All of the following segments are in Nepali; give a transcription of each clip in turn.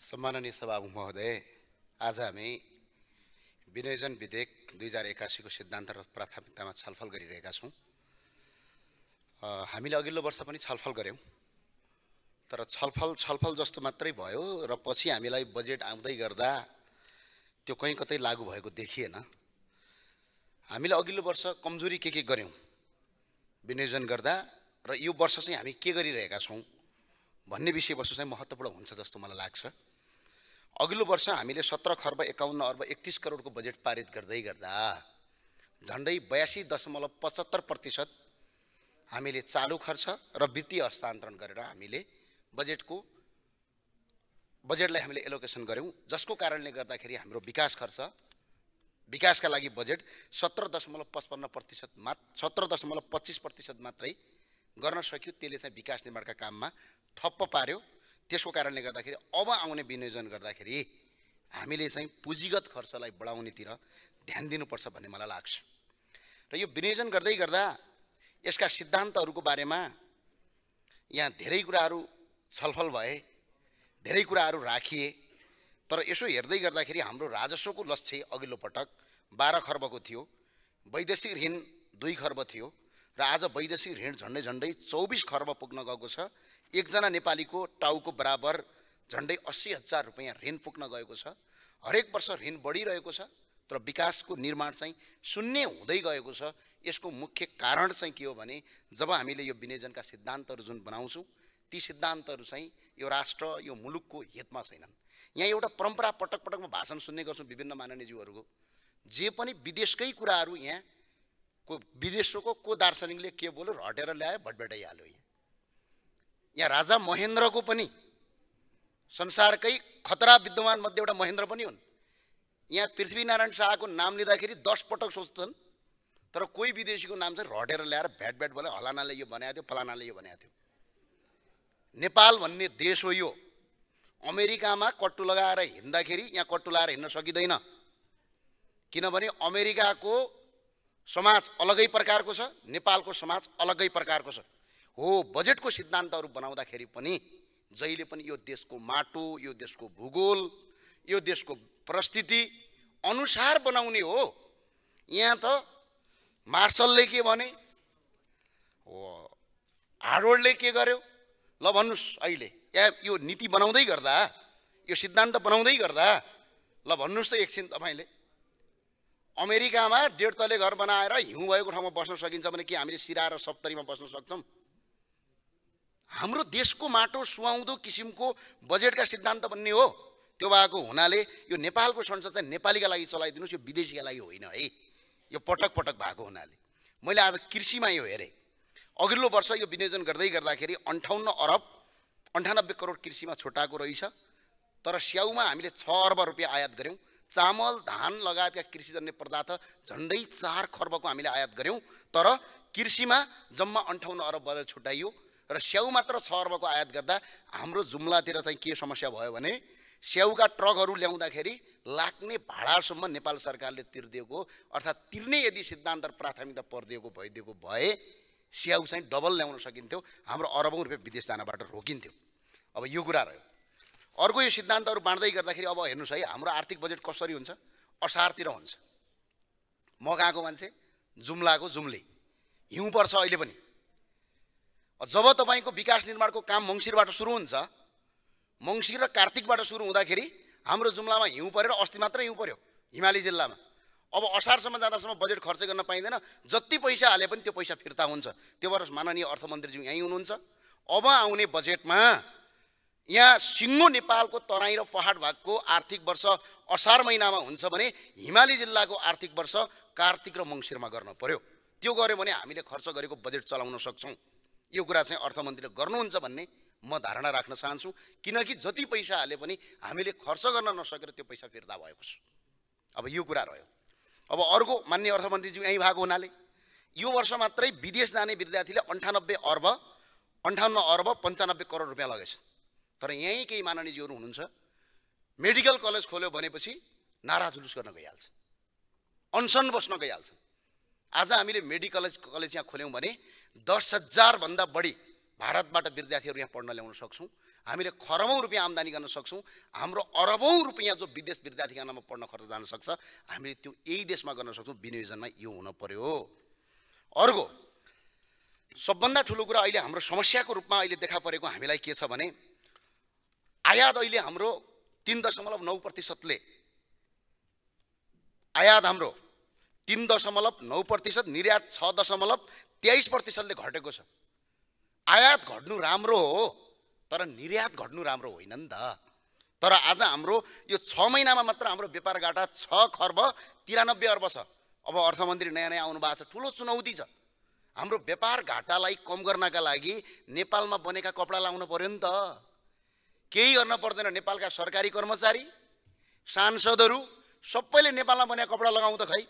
सम्माननीय सभामुख महोदय आज हामी विनियोजन विधेयक दुई हजार एक्कासीको सिद्धान्त र प्राथमिकतामा छलफल गरिरहेका छौँ हामीले अघिल्लो वर्ष पनि छलफल गऱ्यौँ तर छलफल छलफल जस्तो मात्रै भयो र पछि हामीलाई बजेट आउँदै गर्दा त्यो कहीँ कतै लागू भएको देखिएन हामीले अघिल्लो वर्ष कमजोरी के के गऱ्यौँ विनियोजन गर्दा र यो वर्ष चाहिँ हामी के गरिरहेका छौँ भन्ने विषयवस्तु चाहिँ महत्त्वपूर्ण हुन्छ जस्तो मलाई लाग्छ अघिल्लो वर्ष हामीले सत्र खर्ब एकाउन्न अर्ब एकतिस करोडको बजेट पारित गर्दै गर्दा झन्डै बयासी दशमलव पचहत्तर प्रतिशत हामीले चालु खर्च र वित्तीय हस्तान्तरण गरेर हामीले बजेटको बजेटलाई हामीले एलोकेसन गऱ्यौँ जसको कारणले गर्दाखेरि हाम्रो विकास खर्च विकासका लागि बजेट सत्र दशमलव पचपन्न प्रतिशत मात्र सत्र दशमलव पच्चिस प्रतिशत मात्रै गर्न सक्यो त्यसले चाहिँ विकास निर्माणका काममा ठप्प पार्यो त्यसको कारणले गर्दाखेरि अब आउने विनियोजन गर्दाखेरि हामीले चाहिँ पुँजीगत खर्चलाई बढाउनेतिर ध्यान दिनुपर्छ भन्ने मलाई लाग्छ र यो विनियोजन गर्दै गर्दा यसका सिद्धान्तहरूको बारेमा यहाँ धेरै कुराहरू छलफल भए धेरै कुराहरू राखिए तर यसो हेर्दै गर्दाखेरि हाम्रो राजस्वको लक्ष्य अघिल्लो पटक बाह्र खर्बको थियो वैदेशिक ऋण दुई खर्ब थियो र आज वैदेशिक ऋण झन्डै झन्डै चौबिस खर्ब पुग्न गएको छ एकजना नेपालीको टाउको बराबर झन्डै अस्सी हजार रुपियाँ ऋण पुग्न गएको छ हरेक वर्ष ऋण बढिरहेको छ तर विकासको निर्माण चाहिँ शून्य हुँदै गएको छ यसको मुख्य कारण चाहिँ के हो भने जब हामीले यो विनियोजनका सिद्धान्तहरू जुन बनाउँछौँ ती सिद्धान्तहरू चाहिँ यो राष्ट्र यो मुलुकको हितमा छैनन् यहाँ एउटा परम्परा पटक पटकमा भाषण सुन्ने गर्छौँ विभिन्न माननीयज्यूहरूको जे पनि विदेशकै कुराहरू यहाँ को विदेशको को दार्शनिकले के बोल्यो हटेर ल्यायो भटभटाइहाल्यो यहाँ यहाँ राजा महेन्द्रको पनि संसारकै खतरा विद्यमान मध्ये एउटा महेन्द्र पनि हुन् यहाँ पृथ्वीनारायण शाहको नाम लिँदाखेरि दस पटक सोच्छन् तर कोही विदेशीको नाम चाहिँ रटेर ल्याएर भ्याट भ्याट बोले हलानाले यो बनाएको थियो फलानाले यो बनाएको थियो नेपाल भन्ने देश हो यो अमेरिकामा कट्टु लगाएर हिँड्दाखेरि यहाँ कट्टु लगाएर हिँड्न सकिँदैन किनभने अमेरिकाको समाज अलगै प्रकारको छ नेपालको समाज अलगै प्रकारको छ हो बजेटको सिद्धान्तहरू बनाउँदाखेरि पनि जहिले पनि यो देशको माटो यो देशको भूगोल यो देशको परिस्थिति अनुसार बनाउने हो यहाँ त मार्सलले के भने हो हार्डवर्डले के गर्यो ल भन्नुहोस् अहिले या यो नीति बनाउँदै गर्दा यो सिद्धान्त बनाउँदै गर्दा ल भन्नुहोस् त एकछिन तपाईँले अमेरिकामा डेढ तले घर बनाएर हिउँ भएको ठाउँमा बस्न सकिन्छ भने के हामीले सिरा र सप्तरीमा बस्न सक्छौँ हाम्रो देशको माटो सुहाउँदो किसिमको बजेटका सिद्धान्त भन्ने हो त्यो भएको हुनाले यो नेपालको संसद चाहिँ नेपालीका लागि चलाइदिनुहोस् यो विदेशीका लागि होइन है यो पटक पटक भएको हुनाले मैले आज कृषिमा यो हेरेँ अघिल्लो वर्ष यो विनियोजन गर्दै गर्दाखेरि अन्ठाउन्न अरब अन्ठानब्बे करोड कृषिमा छुट्याएको रहेछ तर स्याउमा हामीले छ अर्ब रुपियाँ आयात गऱ्यौँ चामल धान लगायतका कृषिजन्य पदार्थ झन्डै चार खर्बको हामीले आयात गऱ्यौँ तर कृषिमा जम्मा अन्ठाउन्न अरब बजेट छुट्याइयो र स्याउ मात्र छ अर्बको आयात गर्दा हाम्रो जुम्लातिर चाहिँ के समस्या भयो भने स्याउका ट्रकहरू ल्याउँदाखेरि लाग्ने भाडासम्म नेपाल सरकारले तिर्दिएको अर्थात् तिर्ने यदि सिद्धान्त प्राथमिकता परिदिएको भइदिएको भए स्याउ चाहिँ डबल ल्याउन सकिन्थ्यो हाम्रो अरबौँ रुपियाँ विदेश जानबाट रोकिन्थ्यो अब यो कुरा रह्यो अर्को यो सिद्धान्तहरू बाँड्दै गर्दाखेरि अब हेर्नुहोस् है हाम्रो आर्थिक बजेट कसरी हुन्छ असारतिर हुन्छ म गएको मान्छे जुम्लाको जुम्ले हिउँ पर्छ अहिले पनि जब तपाईँको विकास निर्माणको काम मङ्सिरबाट सुरु हुन्छ मङ्सिर र कार्तिकबाट सुरु हुँदाखेरि हाम्रो जुम्लामा हिउँ परेर अस्ति मात्रै हिउँ पऱ्यो हिमाली जिल्लामा अब असारसम्म जाँदासम्म बजेट खर्च गर्न पाइँदैन जति पैसा हाले पनि त्यो पैसा फिर्ता हुन्छ त्यो भएर माननीय अर्थमन्त्रीज्यू यहीँ हुनुहुन्छ अब आउने बजेटमा यहाँ सिङ्गो नेपालको तराई र पहाड भागको आर्थिक वर्ष असार महिनामा हुन्छ भने हिमाली जिल्लाको आर्थिक वर्ष कार्तिक र मङ्सिरमा गर्न पर्यो त्यो गऱ्यो भने हामीले खर्च गरेको बजेट चलाउन सक्छौँ यो कुरा चाहिँ अर्थमन्त्रीले गर्नुहुन्छ भन्ने म धारणा राख्न चाहन्छु किनकि जति पैसा हाले पनि हामीले खर्च गर्न नसकेर त्यो पैसा फिर्ता भएको छ अब यो कुरा रह्यो अब अर्को मान्य अर्थमन्त्रीज्यू यहीँ भएको हुनाले यो वर्ष मात्रै विदेश जाने विद्यार्थीले अन्ठानब्बे अर्ब अन्ठाउन्न अर्ब पन्चानब्बे करोड रुपियाँ लगेछ तर यहीँ केही माननीयजीहरू हुनुहुन्छ मेडिकल कलेज खोल्यो भनेपछि नारा जुलुस गर्न गइहाल्छ अनसन बस्न गइहाल्छ आज हामीले मेडिकल कलेज यहाँ खोल्यौँ भने दस हजारभन्दा बढी भारतबाट विद्यार्थीहरू यहाँ पढ्न ल्याउन सक्छौँ हामीले खरबौँ रुपियाँ आम्दानी गर्न सक्छौँ हाम्रो अरबौँ रुपियाँ जो विदेश विद्यार्थीका नाममा पढ्न खर्च जान सक्छ हामीले त्यो यही देशमा गर्न सक्छौँ विनियोजनमा यो हुन पर्यो अर्को सबभन्दा ठुलो कुरा अहिले हाम्रो समस्याको रूपमा अहिले देखा परेको हामीलाई के छ भने आयात अहिले हाम्रो तिन दशमलव नौ प्रतिशतले आयात हाम्रो तिन दशमलव नौ प्रतिशत निर्यात छ दशमलव तेइस प्रतिशतले घटेको छ आयात घट्नु राम्रो हो तर निर्यात घट्नु राम्रो होइन नि त तर आज हाम्रो यो छ महिनामा मात्र हाम्रो व्यापार घाटा छ खर्ब तिरानब्बे अर्ब छ अब अर्थमन्त्री नयाँ नयाँ आउनु भएको छ ठुलो चुनौती छ हाम्रो व्यापार घाटालाई कम गर्नका लागि नेपालमा बनेका कपडा लाउनु पऱ्यो नि त केही गर्न पर्दैन नेपालका सरकारी कर्मचारी सांसदहरू सबैले नेपालमा बनेको कपडा लगाउँ त खै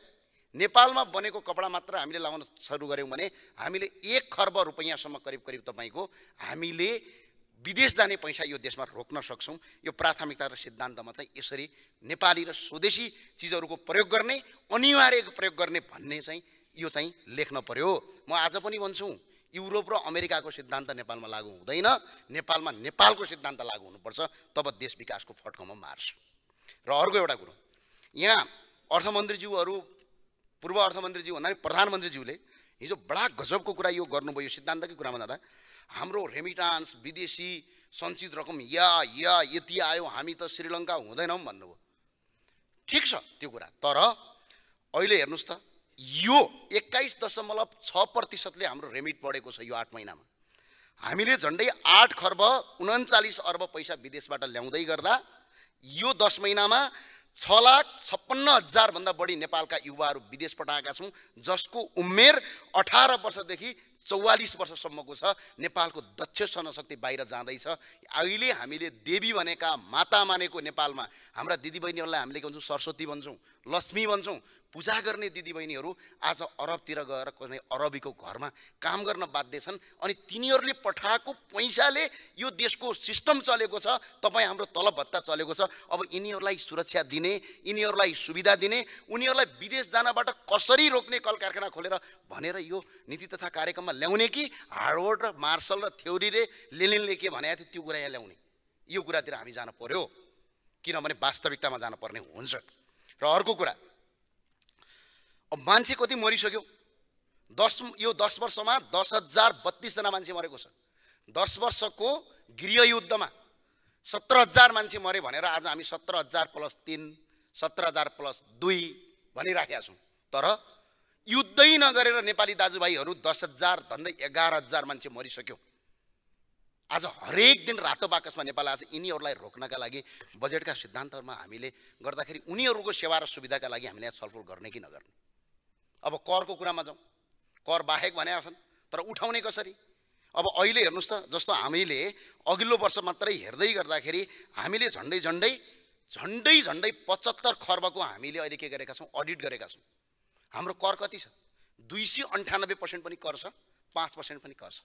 नेपालमा बनेको कपडा मात्र हामीले लगाउन सुरु गऱ्यौँ भने हामीले एक खर्ब रुपियाँसम्म करिब करिब तपाईँको हामीले विदेश जाने पैसा यो देशमा रोक्न सक्छौँ यो प्राथमिकता र सिद्धान्तमा चाहिँ यसरी नेपाली र स्वदेशी चिजहरूको प्रयोग गर्ने अनिवार्य प्रयोग गर्ने भन्ने चाहिँ यो चाहिँ लेख्न पर्यो म आज पनि भन्छु युरोप र अमेरिकाको सिद्धान्त नेपालमा लागु हुँदैन नेपालमा नेपालको सिद्धान्त लागु हुनुपर्छ तब देश विकासको फटकमा मार्छ र अर्को एउटा कुरो यहाँ अर्थमन्त्रीज्यूहरू पूर्व अर्थमन्त्रीज्यू भन्दा प्रधानमन्त्रीज्यूले हिजो बडा गजबको कुरा यो गर्नुभयो सिद्धान्तकै कुरामा जाँदा हाम्रो रेमिटान्स विदेशी सञ्चित रकम या या यति आयो हामी त श्रीलङ्का हुँदैनौँ भन्नुभयो ठिक छ त्यो कुरा तर अहिले हेर्नुहोस् त यो एक्काइस दशमलव छ प्रतिशतले हाम्रो रेमिट बढेको छ यो आठ महिनामा हामीले झन्डै आठ खर्ब उन्चालिस अर्ब पैसा विदेशबाट ल्याउँदै गर्दा यो दस महिनामा छ लाख छप्पन्न हजारभन्दा बढी नेपालका युवाहरू विदेश पठाएका छौँ जसको उमेर अठार वर्षदेखि चौवालिस वर्षसम्मको छ नेपालको दक्ष जनशक्ति बाहिर जाँदैछ अहिले हामीले देवी भनेका माता मानेको नेपालमा हाम्रा दिदीबहिनीहरूलाई हामीले के भन्छौँ सरस्वती भन्छौँ लक्ष्मी भन्छौँ पूजा गर्ने दिदीबहिनीहरू आज अरबतिर गएर कुनै अरबीको घरमा काम गर्न बाध्य छन् अनि तिनीहरूले पठाएको पैसाले यो देशको सिस्टम चलेको छ तपाईँ हाम्रो तलब भत्ता चलेको छ अब यिनीहरूलाई सुरक्षा दिने यिनीहरूलाई सुविधा दिने उनीहरूलाई विदेश जानबाट कसरी रोक्ने कल कारखाना खोलेर भनेर यो नीति तथा कार्यक्रममा ल्याउने कि हार्डवर्ड र मार्सल र थ्योरीले लेलिनले के भनेको थियो त्यो कुरा यहाँ ल्याउने यो कुरातिर हामी जानु पर्यो किनभने वास्तविकतामा जानुपर्ने हुन्छ र अर्को कुरा अब मान्छे कति मरिसक्यो दस यो दस वर्षमा दस हजार बत्तिसजना मान्छे मरेको छ दस वर्षको गृहयुद्धमा सत्र हजार मान्छे मरे भनेर आज हामी सत्र हजार प्लस तिन सत्र हजार प्लस दुई भनिराखेका छौँ तर युद्धै नगरेर नेपाली दाजुभाइहरू दस हजार झन्डै एघार हजार मान्छे मरिसक्यौँ आज हरेक दिन रातो बाकसमा नेपाल आज यिनीहरूलाई रोक्नका लागि बजेटका सिद्धान्तहरूमा हामीले गर्दाखेरि उनीहरूको सेवा र सुविधाका लागि हामीले यहाँ छलफल गर्ने कि नगर्ने अब करको कुरामा जाउँ कर बाहेक भने छन् तर उठाउने कसरी अब अहिले हेर्नुहोस् त जस्तो हामीले अघिल्लो वर्ष मात्रै हेर्दै गर्दाखेरि हामीले झन्डै झन्डै झन्डै झन्डै पचहत्तर खर्बको हामीले अहिले के गरेका छौँ अडिट गरेका छौँ हाम्रो कर कति छ दुई सय अन्ठानब्बे पर्सेन्ट पनि कर छ पाँच पर्सेन्ट पनि कर छ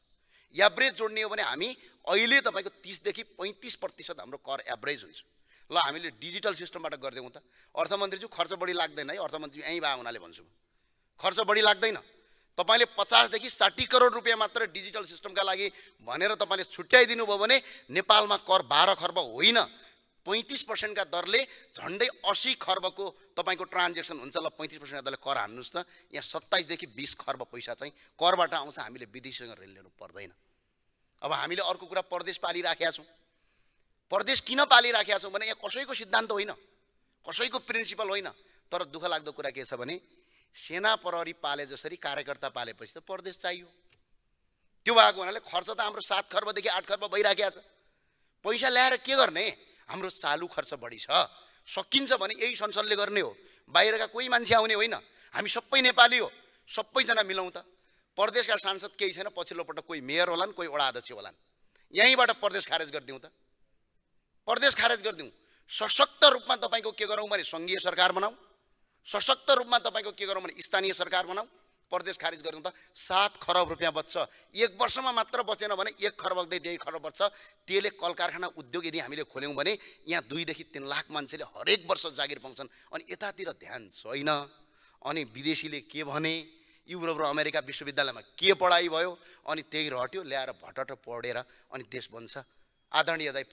एभरेज जोड्ने हो भने हामी अहिले तपाईँको तिसदेखि पैँतिस प्रतिशत हाम्रो कर एभरेज हुन्छ ल हामीले डिजिटल सिस्टमबाट गरिदिउँ त अर्थमन्त्री चाहिँ खर्च बढी लाग्दैन है अर्थमन्त्री यहीँ भए हुनाले भन्छु खर्च बढी लाग्दैन तपाईँले पचासदेखि साठी करोड रुपियाँ मात्र डिजिटल सिस्टमका लागि भनेर तपाईँले छुट्याइदिनु भयो भने नेपालमा कर बाह्र खर्ब होइन पैँतिस पर्सेन्टका दरले झन्डै असी खर्बको तपाईँको ट्रान्जेक्सन हुन्छ ल पैँतिस पर्सेन्टका दरले कर हान्नुहोस् त यहाँ सत्ताइसदेखि बिस खर्ब पैसा चाहिँ करबाट आउँछ हामीले विदेशसँग ऋण लिनु पर्दैन अब हामीले अर्को कुरा परदेश पालिराखेका छौँ परदेश किन पालिराखेका छौँ भने यहाँ कसैको सिद्धान्त होइन कसैको प्रिन्सिपल होइन तर दुःख लाग्दो कुरा के छ भने सेना प्रहरी पाले जसरी कार्यकर्ता पालेपछि त परदेश चाहियो त्यो भएको हुनाले खर्च त हाम्रो सात खर्बदेखि आठ खर्ब भइराखेको छ पैसा ल्याएर के गर्ने हाम्रो चालु खर्च बढी छ सकिन्छ भने यही संसदले गर्ने हो बाहिरका कोही मान्छे आउने होइन हामी सबै नेपाली हो सबैजना मिलाउँ त प्रदेशका सांसद केही छैन पछिल्लो पटक कोही मेयर होलान् कोही वडा अध्यक्ष होलान् यहीँबाट प्रदेश खारेज गरिदिउँ त प्रदेश खारेज गरिदिउँ सशक्त रूपमा तपाईँको के गरौँ भने सङ्घीय सरकार बनाऊ सशक्त रूपमा तपाईँको के गरौँ भने स्थानीय सरकार बनाऊ प्रदेश खारिज गर्नु त सात खरब रुपियाँ बच्छ एक वर्षमा मात्र बचेन भने एक खरब बग्दै डेढ खरब बच्छ त्यसले कल कारखाना उद्योग यदि हामीले खोल्यौँ भने यहाँ दुईदेखि तिन लाख मान्छेले हरेक वर्ष जागिर पाउँछन् अनि यतातिर ध्यान छैन अनि विदेशीले के भने युरोप र अमेरिका विश्वविद्यालयमा के पढाइ भयो अनि त्यही रट्यो ल्याएर भटट पढेर अनि देश बन्छ आदरणीय दाई